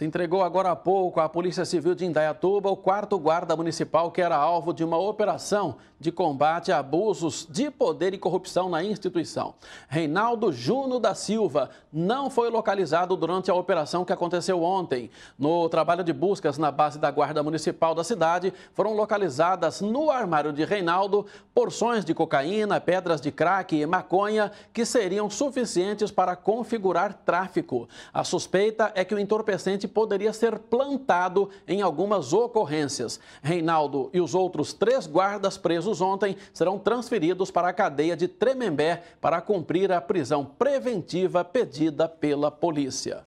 Se entregou agora há pouco à Polícia Civil de Indaiatuba o quarto guarda municipal que era alvo de uma operação de combate a abusos de poder e corrupção na instituição. Reinaldo Juno da Silva não foi localizado durante a operação que aconteceu ontem. No trabalho de buscas na base da Guarda Municipal da cidade, foram localizadas no armário de Reinaldo porções de cocaína, pedras de crack e maconha que seriam suficientes para configurar tráfico. A suspeita é que o entorpecente poderia ser plantado em algumas ocorrências. Reinaldo e os outros três guardas presos ontem serão transferidos para a cadeia de Tremembé para cumprir a prisão preventiva pedida pela polícia.